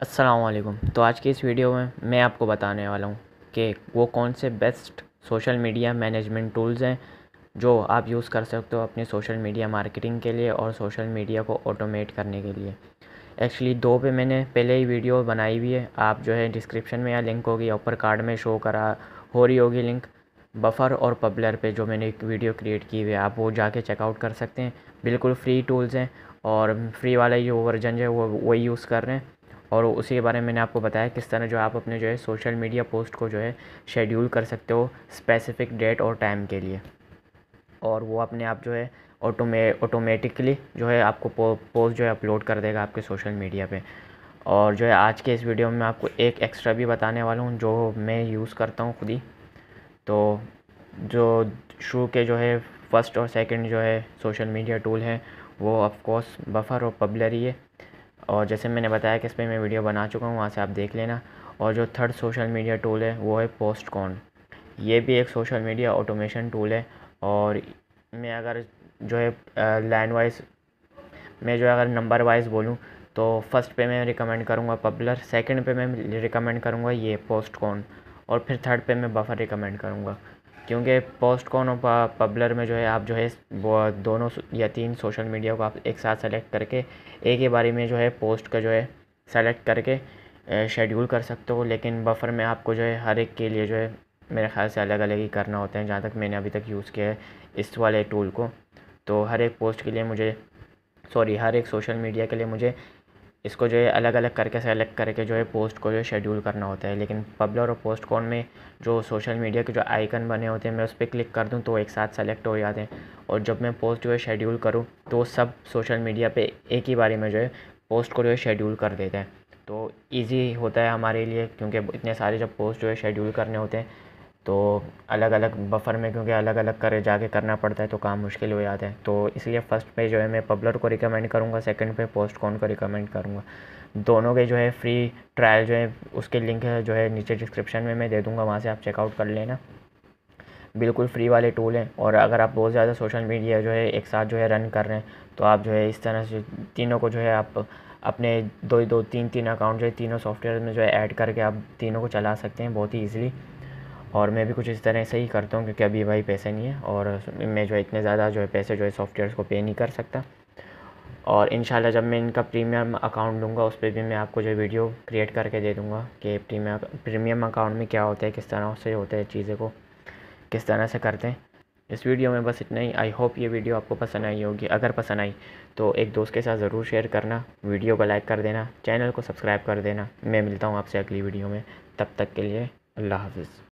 असलकुम तो आज की इस वीडियो में मैं आपको बताने वाला हूँ कि वो कौन से best social media management tools हैं जो आप यूज़ कर सकते हो अपने सोशल मीडिया मार्केटिंग के लिए और सोशल मीडिया को ऑटोमेट करने के लिए एक्चुअली दो पे मैंने पहले ही वीडियो बनाई हुई है आप जो है डिस्क्रिप्शन में या लिंक होगी ऊपर कार्ड में शो करा हो रही होगी लिंक बफर और पबलर पे जो मैंने एक वीडियो क्रिएट की हुई है आप वो जाके चेकआउट कर सकते हैं बिल्कुल फ्री टूल्स हैं और फ्री वाला जो वर्जन जो है वो वही यूज़ कर रहे हैं और उसी के बारे में मैंने आपको बताया किस तरह जो आप अपने जो है सोशल मीडिया पोस्ट को जो है शेड्यूल कर सकते हो स्पेसिफ़िक डेट और टाइम के लिए और वो अपने आप जो है ऑटोमे ऑटोमेटिकली जो है आपको पो, पोस्ट जो है अपलोड कर देगा आपके सोशल मीडिया पे और जो है आज के इस वीडियो में आपको एक एक्स्ट्रा भी बताने वाला हूँ जो मैं यूज़ करता हूँ खुद ही तो जो शुरू के जो है फ़र्स्ट और सेकंड जो है सोशल मीडिया टूल हैं वो ऑफ़ कोर्स बफर और पब्लरी है और जैसे मैंने बताया कि इस पर मैं वीडियो बना चुका हूँ वहाँ से आप देख लेना और जो थर्ड सोशल मीडिया टूल है वो है पोस्ट कॉन ये भी एक सोशल मीडिया ऑटोमेशन टूल है और मैं अगर जो है लाइन वाइज मैं जो अगर नंबर वाइज बोलूँ तो फर्स्ट पे मैं रिकमेंड करूँगा पब्लर सेकंड पे मैं रिकमेंड करूँगा ये पोस्ट कॉन और फिर थर्ड पे मैं बफर रिकमेंड करूँगा क्योंकि पोस्ट कौन पब्लर में जो है आप जो है वो दोनों या तीन सोशल मीडिया को आप एक साथ सेलेक्ट करके एक ही बारे में जो है पोस्ट का जो है सेलेक्ट करके शेड्यूल कर सकते हो लेकिन बफर में आपको जो है हर एक के लिए जो है मेरे ख्याल से अलग अलग ही करना होता है जहाँ तक मैंने अभी तक यूज़ किया है इस वाले टूल को तो हर एक पोस्ट के लिए मुझे सॉरी हर एक सोशल मीडिया के लिए मुझे इसको जो है अलग अलग करके सेलेक्ट करके जो है पोस्ट को जो शेड्यूल करना होता है लेकिन पब्लर और पोस्ट कॉन में जो सोशल मीडिया के जो आइकन बने होते हैं मैं उस पर क्लिक कर दूँ तो एक साथ सेलेक्ट हो जाते हैं और जब मैं पोस्ट जो है शेड्यूल करूँ तो सब सोशल मीडिया पर एक ही बारे में जो है पोस्ट को जो है शेड्यूल कर देते हैं तो ईज़ी होता है हमारे लिए क्योंकि इतने सारे जब पोस्ट जो है शेड्यूल करने होते हैं तो अलग अलग बफर में क्योंकि अलग अलग कर जाके करना पड़ता है तो काम मुश्किल हो जाता है तो इसलिए फ़र्स्ट पे जो है मैं पब्लर को रिकमेंड करूँगा सेकंड पे पोस्ट कौन को रिकमेंड करूँगा दोनों के जो है फ्री ट्रायल जो है उसके लिंक जो है नीचे डिस्क्रिप्शन में मैं दे दूँगा वहाँ से आप चेकआउट कर लेना बिल्कुल फ्री वाले टूल हैं और अगर आप बहुत ज़्यादा सोशल मीडिया जो है एक साथ जो है रन कर रहे हैं तो आप जो है इस तरह से तीनों को जो है आप अपने दो दो तीन तीन अकाउंट जो है तीनों सॉफ्टवेयर में जो है ऐड करके आप तीनों को चला सकते हैं बहुत ही ईजिली और मैं भी कुछ इस तरह से ही करता हूँ क्योंकि अभी भाई पैसे नहीं है और मैं जो है इतने ज़्यादा जो है पैसे जो है सॉफ्टवेयर को पे नहीं कर सकता और इन जब मैं इनका प्रीमियम अकाउंट लूँगा उस पर भी मैं आपको जो वीडियो क्रिएट करके दे दूँगा कि प्रीमियम प्रीमियम अकाउंट में क्या होता है किस तरह से होते हैं चीज़ें को किस तरह से करते हैं इस वीडियो में बस इतना ही आई होप ये वीडियो आपको पसंद आई होगी अगर पसंद आई तो एक दोस्त के साथ ज़रूर शेयर करना वीडियो को लाइक कर देना चैनल को सब्सक्राइब कर देना मैं मिलता हूँ आपसे अगली वीडियो में तब तक के लिए अल्लाह हाफिज़